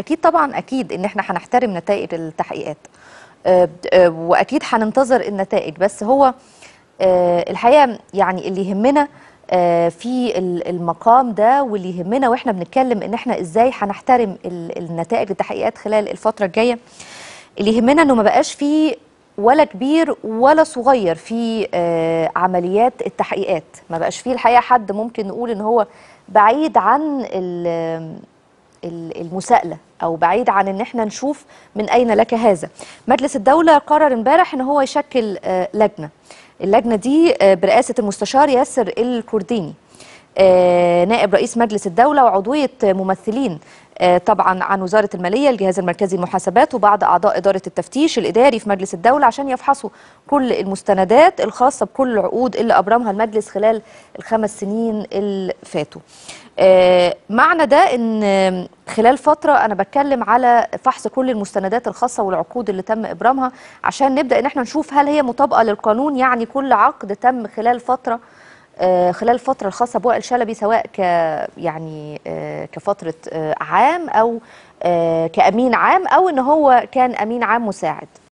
اكيد طبعا اكيد ان احنا هنحترم نتائج التحقيقات آه، آه، واكيد هننتظر النتائج بس هو آه، الحقيقه يعني اللي يهمنا في المقام ده واللي يهمنا واحنا بنتكلم ان احنا ازاي هنحترم النتائج التحقيقات خلال الفتره الجايه اللي يهمنا انه ما بقاش في ولا كبير ولا صغير في عمليات التحقيقات ما بقاش فيه الحقيقه حد ممكن نقول ان هو بعيد عن المساءله او بعيد عن ان احنا نشوف من اين لك هذا مجلس الدوله قرر امبارح ان هو يشكل آه، لجنه اللجنه دي آه، برئاسه المستشار ياسر الكرديني آه، نائب رئيس مجلس الدولة وعضوية ممثلين آه، طبعا عن وزارة المالية الجهاز المركزي للمحاسبات وبعض أعضاء إدارة التفتيش الإداري في مجلس الدولة عشان يفحصوا كل المستندات الخاصة بكل العقود اللي أبرمها المجلس خلال الخمس سنين اللي فاتوا آه، معنى ده ان خلال فتره انا بتكلم على فحص كل المستندات الخاصه والعقود اللي تم ابرامها عشان نبدا ان احنا نشوف هل هي مطابقه للقانون يعني كل عقد تم خلال فتره آه، خلال الفترة الخاصة بوائل شلبي سواء ك يعني آه، كفترة آه، عام أو كأمين عام أو إن هو كان أمين عام مساعد